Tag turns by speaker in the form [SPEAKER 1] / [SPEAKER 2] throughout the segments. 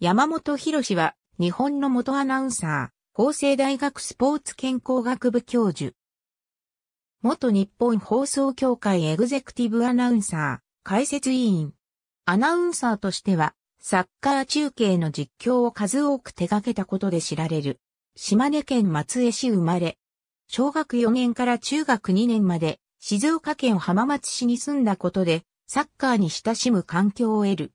[SPEAKER 1] 山本博士は、日本の元アナウンサー、法政大学スポーツ健康学部教授。元日本放送協会エグゼクティブアナウンサー、解説委員。アナウンサーとしては、サッカー中継の実況を数多く手掛けたことで知られる。島根県松江市生まれ。小学4年から中学2年まで、静岡県浜松市に住んだことで、サッカーに親しむ環境を得る。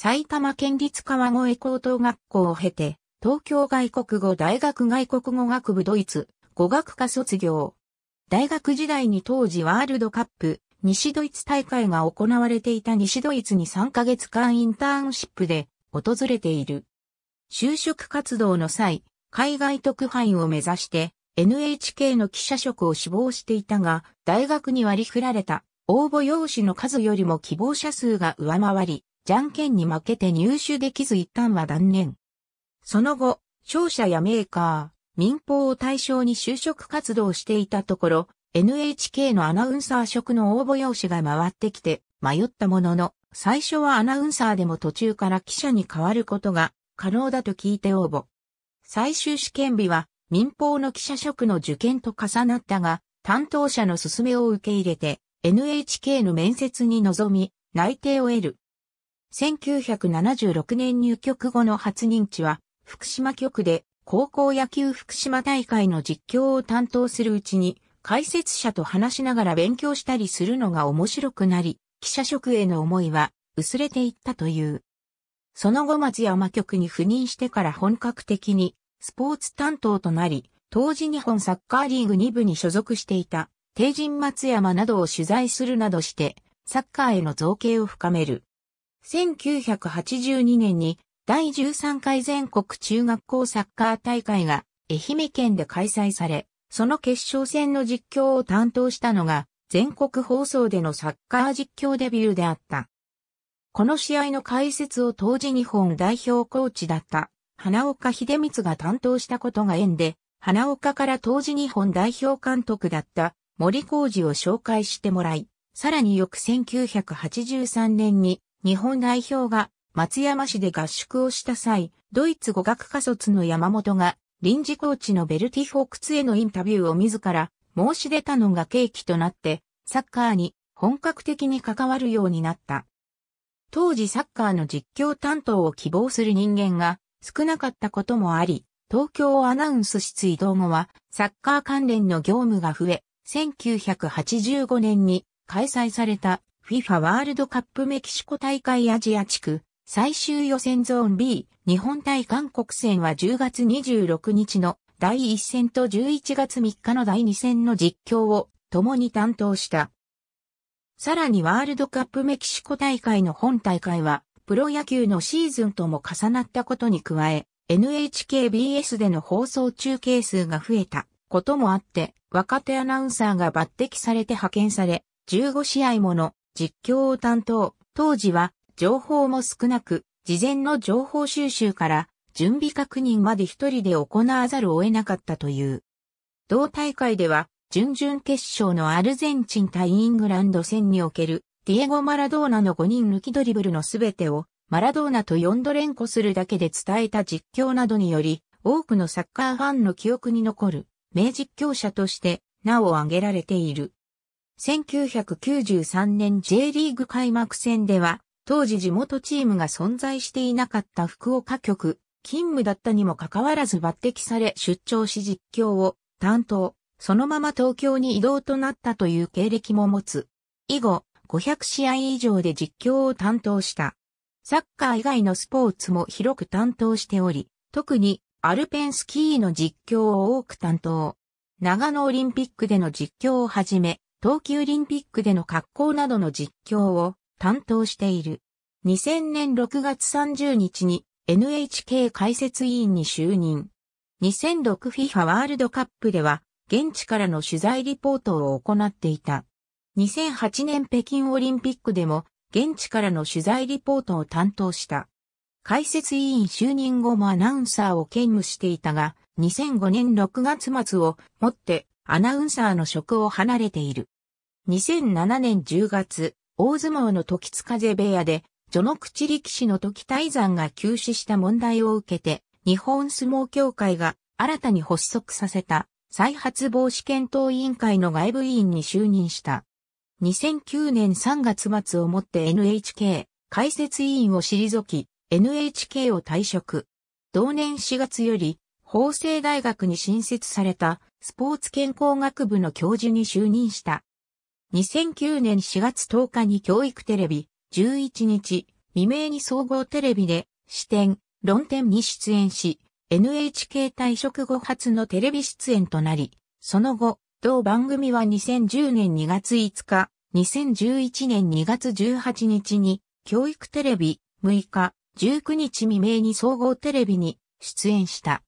[SPEAKER 1] 埼玉県立川越高等学校を経て、東京外国語大学外国語学部ドイツ語学科卒業。大学時代に当時ワールドカップ西ドイツ大会が行われていた西ドイツに3ヶ月間インターンシップで訪れている。就職活動の際、海外特派員を目指して NHK の記者職を志望していたが、大学に割り振られた応募用紙の数よりも希望者数が上回り、じゃんけんに負けて入手できず一旦は断念。その後、商社やメーカー、民放を対象に就職活動していたところ、NHK のアナウンサー職の応募用紙が回ってきて、迷ったものの、最初はアナウンサーでも途中から記者に変わることが可能だと聞いて応募。最終試験日は民放の記者職の受験と重なったが、担当者の勧めを受け入れて NHK の面接に臨み、内定を得る。1976年入局後の初任地は、福島局で高校野球福島大会の実況を担当するうちに、解説者と話しながら勉強したりするのが面白くなり、記者職への思いは薄れていったという。その後松山局に赴任してから本格的にスポーツ担当となり、当時日本サッカーリーグ2部に所属していた、帝人松山などを取材するなどして、サッカーへの造形を深める。1982年に第13回全国中学校サッカー大会が愛媛県で開催され、その決勝戦の実況を担当したのが全国放送でのサッカー実況デビューであった。この試合の解説を当時日本代表コーチだった花岡秀光が担当したことが縁で、花岡から当時日本代表監督だった森浩二を紹介してもらい、さらに翌1983年に日本代表が松山市で合宿をした際、ドイツ語学科卒の山本が臨時コーチのベルティフォークツへのインタビューを自ら申し出たのが契機となって、サッカーに本格的に関わるようになった。当時サッカーの実況担当を希望する人間が少なかったこともあり、東京をアナウンス室移動後はサッカー関連の業務が増え、1985年に開催された FIFA ワールドカップメキシコ大会アジア地区最終予選ゾーン B 日本対韓国戦は10月26日の第1戦と11月3日の第2戦の実況を共に担当した。さらにワールドカップメキシコ大会の本大会はプロ野球のシーズンとも重なったことに加え NHKBS での放送中継数が増えたこともあって若手アナウンサーが抜擢されて派遣され15試合もの実況を担当、当時は情報も少なく、事前の情報収集から準備確認まで一人で行わざるを得なかったという。同大会では、準々決勝のアルゼンチン対イングランド戦における、ディエゴ・マラドーナの5人抜きドリブルのすべてを、マラドーナと4度連呼するだけで伝えた実況などにより、多くのサッカーファンの記憶に残る、名実況者として、名を挙げられている。1993年 J リーグ開幕戦では、当時地元チームが存在していなかった福岡局、勤務だったにもかかわらず抜擢され出張し実況を担当、そのまま東京に移動となったという経歴も持つ。以後、500試合以上で実況を担当した。サッカー以外のスポーツも広く担当しており、特にアルペンスキーの実況を多く担当。長野オリンピックでの実況をはじめ、冬季オリンピックでの格好などの実況を担当している。2000年6月30日に NHK 解説委員に就任。2006FIFA ワールドカップでは現地からの取材リポートを行っていた。2008年北京オリンピックでも現地からの取材リポートを担当した。解説委員就任後もアナウンサーを兼務していたが、2005年6月末をもってアナウンサーの職を離れている。2007年10月、大相撲の時津風部屋で、序の口力士の時大山が休止した問題を受けて、日本相撲協会が新たに発足させた再発防止検討委員会の外部委員に就任した。2009年3月末をもって NHK 解説委員を退き、NHK を退職。同年4月より、法政大学に新設されたスポーツ健康学部の教授に就任した。2009年4月10日に教育テレビ、11日未明に総合テレビで視点、論点に出演し、NHK 退職後初のテレビ出演となり、その後、同番組は2010年2月5日、2011年2月18日に、教育テレビ、6日、19日未明に総合テレビに出演した。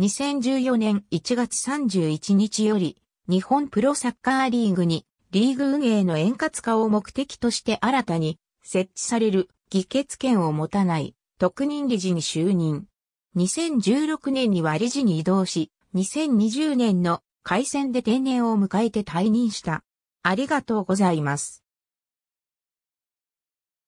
[SPEAKER 1] 2014年1月31日より、日本プロサッカーリーグに、リーグ運営の円滑化を目的として新たに、設置される、議決権を持たない、特任理事に就任。2016年には理事に移動し、2020年の改選で定年を迎えて退任した。ありがとうございます。